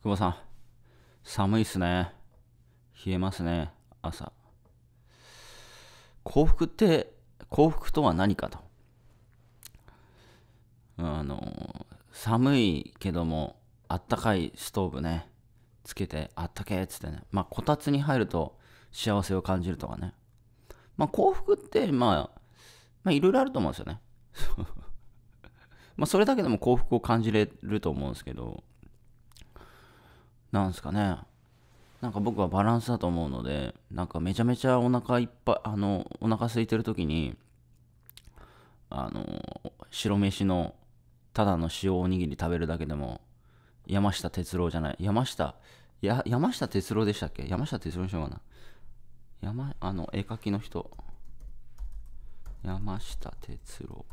久保さん、寒いっすね。冷えますね、朝。幸福って、幸福とは何かと。あの、寒いけども、あったかいストーブね、つけて、あったけーっつってね。まあ、こたつに入ると幸せを感じるとかね。まあ、幸福って、まあ、まあ、いろいろあると思うんですよね。まあ、それだけでも幸福を感じれると思うんですけど、なんすかね。なんか僕はバランスだと思うので、なんかめちゃめちゃお腹いっぱい、あの、お腹空いてる時に、あの、白飯の、ただの塩おにぎり食べるだけでも、山下哲郎じゃない、山下、や山下哲郎でしたっけ山下哲郎にしようかな。山、あの、絵描きの人。山下哲郎。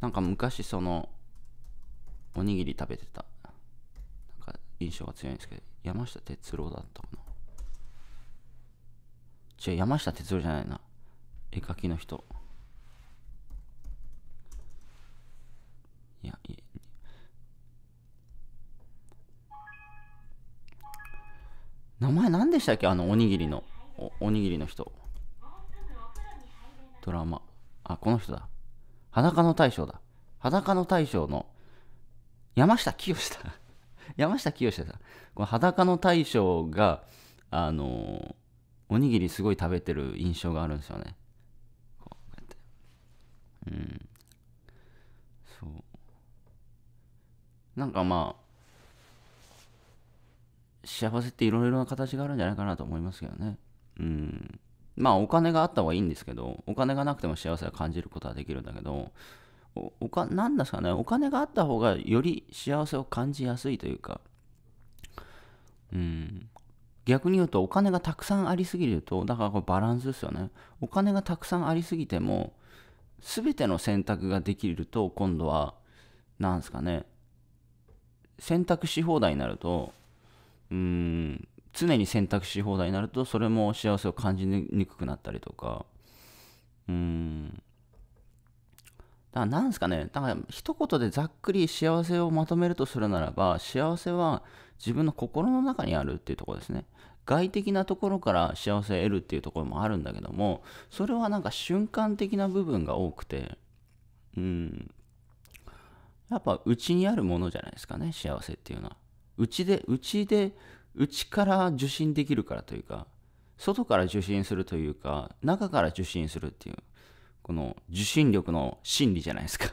なんか昔その、おにぎり食べてた。印象が強いんですけど、山下哲郎だったかな。違う、山下哲郎じゃないな。絵描きの人。いや、い名前何でしたっけあのおにぎりのおおにぎりの人ドラマあこの人だ裸の大将だ裸の大将の山下清だ山下清さん、この裸の大将が、あの、おにぎりすごい食べてる印象があるんですよね。こうやって。うん。そう。なんかまあ、幸せっていろいろな形があるんじゃないかなと思いますけどね。うん。まあお金があった方がいいんですけど、お金がなくても幸せは感じることはできるんだけど、おかなんですかね、お金があった方がより幸せを感じやすいというか、うん、逆に言うとお金がたくさんありすぎると、だからこれバランスですよね。お金がたくさんありすぎても、全ての選択ができると、今度は、なんですかね、選択し放題になると、うん、常に選択し放題になると、それも幸せを感じにくくなったりとか、うん、だからなんすかね、だから一言でざっくり幸せをまとめるとするならば、幸せは自分の心の中にあるっていうところですね。外的なところから幸せを得るっていうところもあるんだけども、それはなんか瞬間的な部分が多くて、うん。やっぱ内にあるものじゃないですかね、幸せっていうのは。内で、内で、内から受信できるからというか、外から受信するというか、中から受信するっていう。この受信力の心理じゃないですか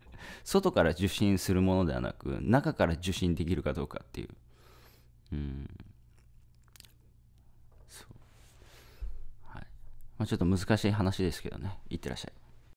外から受信するものではなく中から受信できるかどうかっていううんそうはい、まあ、ちょっと難しい話ですけどねいってらっしゃい